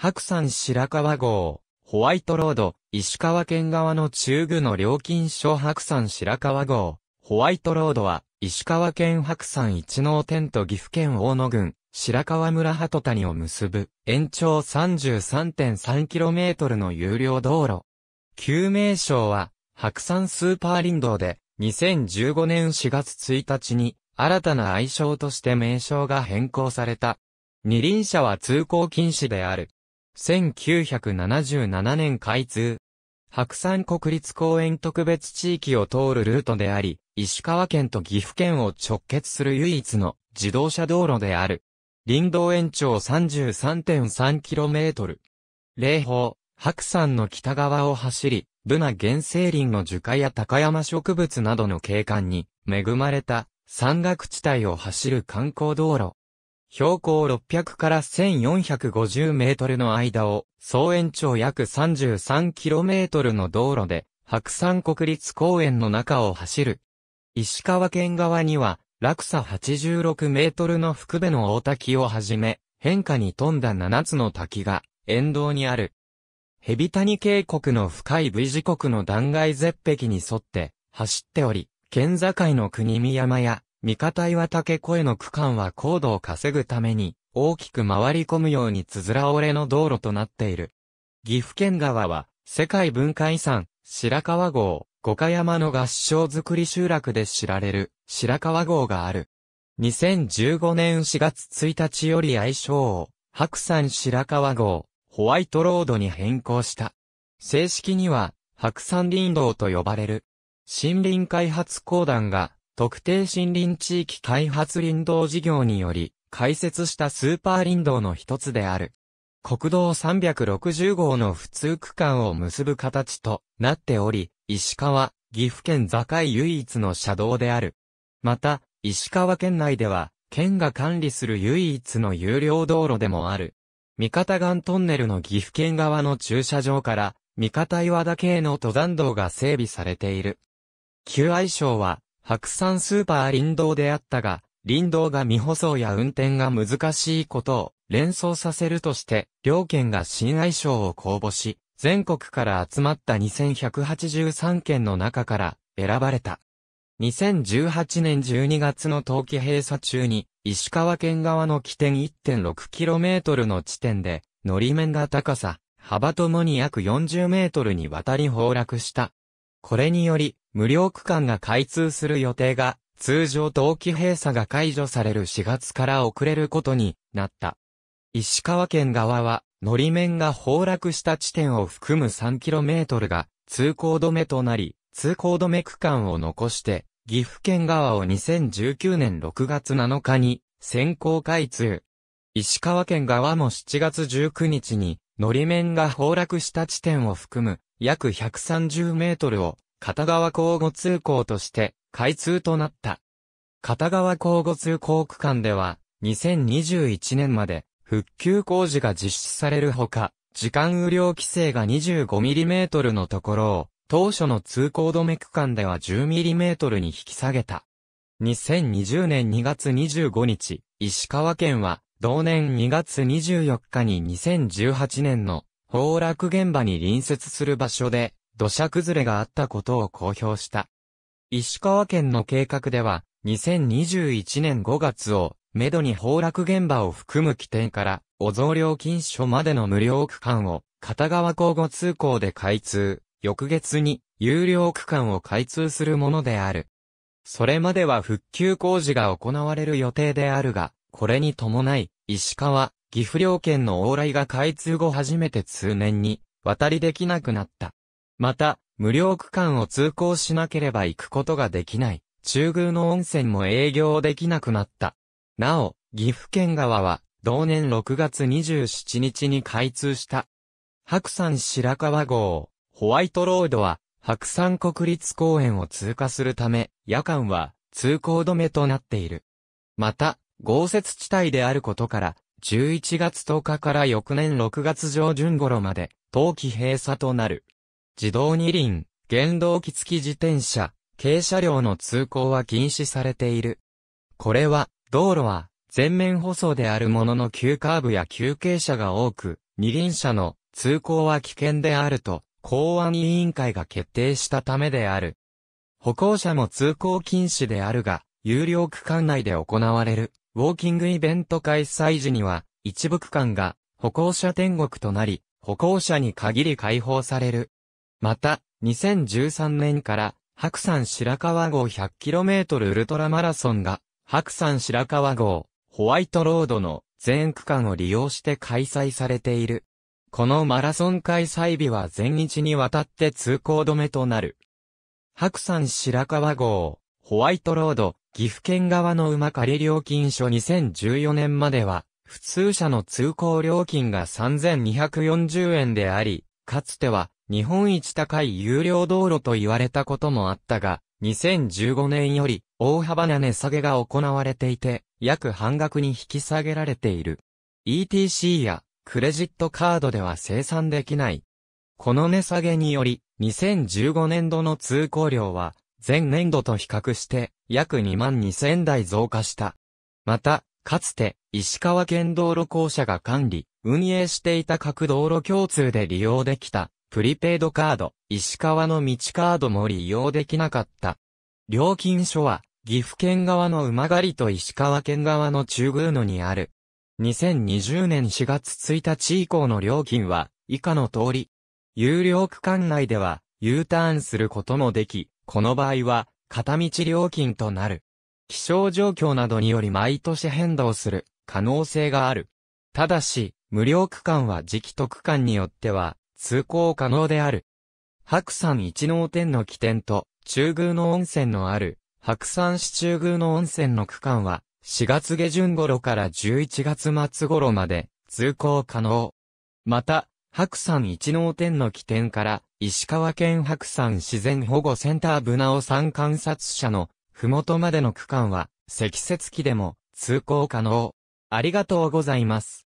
白山白川号、ホワイトロード、石川県側の中部の料金所白山白川号、ホワイトロードは、石川県白山一能天と岐阜県大野郡、白川村鳩谷を結ぶ、延長 33.3km の有料道路。旧名称は、白山スーパー林道で、2015年4月1日に、新たな愛称として名称が変更された。二輪車は通行禁止である。1977年開通。白山国立公園特別地域を通るルートであり、石川県と岐阜県を直結する唯一の自動車道路である。林道延長 33.3km。霊峰、白山の北側を走り、ブナ原生林の樹海や高山植物などの景観に恵まれた山岳地帯を走る観光道路。標高600から1450メートルの間を、総延長約33キロメートルの道路で、白山国立公園の中を走る。石川県側には、落差86メートルの福部の大滝をはじめ、変化に富んだ7つの滝が、沿道にある。蛇谷渓谷の深い V 字谷の断崖絶壁に沿って、走っており、県境の国見山や、三方岩竹越の区間は高度を稼ぐために、大きく回り込むようにつづら折れの道路となっている。岐阜県側は、世界文化遺産、白川郷、五箇山の合掌造り集落で知られる、白川郷がある。2015年4月1日より愛称を、白山白川郷、ホワイトロードに変更した。正式には、白山林道と呼ばれる。森林開発公団が、特定森林地域開発林道事業により、開設したスーパー林道の一つである。国道360号の普通区間を結ぶ形となっており、石川、岐阜県境唯一の車道である。また、石川県内では、県が管理する唯一の有料道路でもある。三方岩トンネルの岐阜県側の駐車場から、三方岩岳への登山道が整備されている。旧愛称は、白山スーパー林道であったが、林道が未舗装や運転が難しいことを連想させるとして、両県が新愛称を公募し、全国から集まった2183件の中から選ばれた。2018年12月の冬季閉鎖中に、石川県側の起点 1.6km の地点で、のり面が高さ、幅ともに約40メートルにわたり崩落した。これにより、無料区間が開通する予定が、通常冬季閉鎖が解除される4月から遅れることになった。石川県側は、のり面が崩落した地点を含む 3km が通行止めとなり、通行止め区間を残して、岐阜県側を2019年6月7日に先行開通。石川県側も7月19日に、のり面が崩落した地点を含む約130メートルを片側交互通行として開通となった。片側交互通行区間では、2021年まで復旧工事が実施されるほか、時間雨量規制が 25mm のところを、当初の通行止め区間では 10mm に引き下げた。2020年2月25日、石川県は、同年2月24日に2018年の崩落現場に隣接する場所で、土砂崩れがあったことを公表した。石川県の計画では、2021年5月を、めどに崩落現場を含む起点から、お増料禁止所までの無料区間を、片側交互通行で開通、翌月に、有料区間を開通するものである。それまでは復旧工事が行われる予定であるが、これに伴い、石川、岐阜両県の往来が開通後初めて通年に、渡りできなくなった。また、無料区間を通行しなければ行くことができない、中宮の温泉も営業できなくなった。なお、岐阜県側は、同年6月27日に開通した。白山白川号、ホワイトロードは、白山国立公園を通過するため、夜間は通行止めとなっている。また、豪雪地帯であることから、11月10日から翌年6月上旬頃まで、冬季閉鎖となる。自動二輪、原動機付き自転車、軽車両の通行は禁止されている。これは、道路は、全面舗装であるものの急カーブや急傾斜が多く、二輪車の通行は危険であると、公安委員会が決定したためである。歩行者も通行禁止であるが、有料区間内で行われる、ウォーキングイベント開催時には、一部区間が、歩行者天国となり、歩行者に限り開放される。また、2013年から、白山白川号 100km ウルトラマラソンが、白山白川号、ホワイトロードの全区間を利用して開催されている。このマラソン開催日は全日にわたって通行止めとなる。白山白川号、ホワイトロード、岐阜県側の馬借料金所2014年までは、普通車の通行料金が3240円であり、かつては、日本一高い有料道路と言われたこともあったが、2015年より大幅な値下げが行われていて、約半額に引き下げられている。ETC やクレジットカードでは生産できない。この値下げにより、2015年度の通行量は、前年度と比較して、約2万2000台増加した。また、かつて、石川県道路公社が管理、運営していた各道路共通で利用できた、プリペイドカード、石川の道カードも利用できなかった。料金所は、岐阜県側の馬狩りと石川県側の中宮野にある。2020年4月1日以降の料金は、以下の通り。有料区間内では、U ターンすることもでき、この場合は、片道料金となる。気象状況などにより毎年変動する可能性がある。ただし、無料区間は時期と区間によっては、通行可能である。白山一能天の起点と、中宮の温泉のある、白山市中宮の温泉の区間は、4月下旬頃から11月末頃まで、通行可能。また、白山一能天の起点から、石川県白山自然保護センターブナオ山観察者の、ふもとまでの区間は、積雪期でも、通行可能。ありがとうございます。